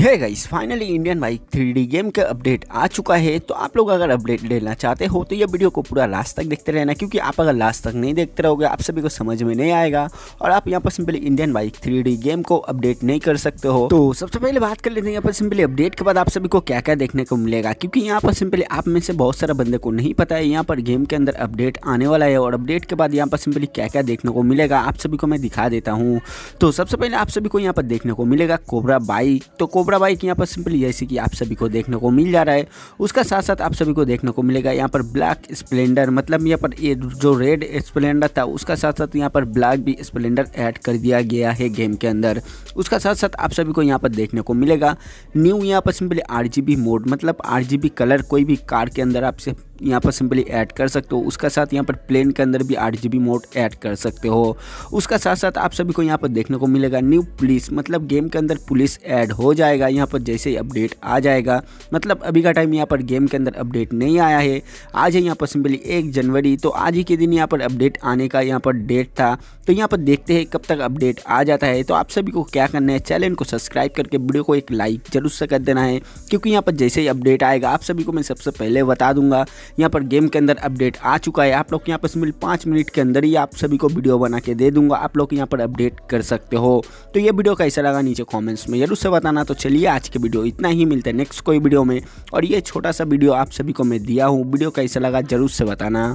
है guys finally Indian bike three game का update आ चुका है तो आप लोग अगर अपडेट लेना चाहते हो तो ये वीडियो को पूरा लास्ट तक देखते रहना क्योंकि आप अगर लास्ट तक नहीं देखते रहोगे आप सभी को समझ में नहीं आएगा और आप यहाँ पर simply Indian bike three game को अपडेट नहीं कर सकते हो तो सबसे पहले बात कर लेते हैं यहाँ पर सिंपली अपडेट के बाद आप सभी को क्या क्या देखने को मिलेगा क्योंकि यहाँ पर सिंपली आप में से बहुत सारे बंदे को नहीं पता है यहाँ पर गेम के अंदर अपडेट आने वाला है और अपडेट के बाद यहाँ पर सिंपली क्या क्या देखने को मिलेगा आप सभी को मैं दिखा देता हूँ तो सबसे पहले आप सभी को यहाँ पर देखने को मिलेगा कोबरा बाइक तो कोबरा बाइक यहाँ पर सिंपली जैसे कि आप सभी को देखने को मिल जा रहा है उसका साथ साथ आप सभी को देखने को मिलेगा यहाँ पर ब्लैक स्प्लेंडर मतलब यहाँ पर ये जो रेड स्प्लेंडर था उसका साथ साथ यहाँ पर ब्लैक भी स्प्लेंडर ऐड कर दिया गया है गेम के अंदर उसका साथ साथ आप सभी को यहाँ पर देखने को मिलेगा न्यू यहाँ पर सिंपली आर मोड मतलब आर कलर कोई भी कार के अंदर आपसे यहाँ पर सिंपली ऐड कर सकते हो उसका साथ यहाँ पर प्लेन के अंदर भी आठ जी मोड ऐड कर सकते हो उसका साथ साथ आप सभी को यहाँ पर देखने को मिलेगा न्यू पुलिस मतलब गेम के अंदर पुलिस ऐड हो जाएगा यहाँ पर जैसे ही अपडेट आ जाएगा मतलब अभी का टाइम यहाँ पर गेम के अंदर अपडेट नहीं आया है आज है यहाँ पर सिंपली एक जनवरी तो आज ही के दिन यहाँ पर अपडेट आने का यहाँ पर डेट था तो यहाँ पर देखते हैं कब तक अपडेट आ जाता है तो आप सभी को क्या करना है चैनल को सब्सक्राइब करके वीडियो को एक लाइक जरूर से कर देना है क्योंकि यहाँ पर जैसे ही अपडेट आएगा आप सभी को मैं सबसे पहले बता दूंगा यहाँ पर गेम के अंदर अपडेट आ चुका है आप लोग यहाँ पर मिल पाँच मिनट के अंदर ही आप सभी को वीडियो बना के दे दूंगा आप लोग यहाँ पर अपडेट कर सकते हो तो ये वीडियो कैसा लगा नीचे कॉमेंट्स में जरूर से बताना तो चलिए आज के वीडियो इतना ही मिलता है नेक्स्ट कोई वीडियो में और ये छोटा सा वीडियो आप सभी को मैं दिया हूँ वीडियो कैसा लगा जरूर से बताना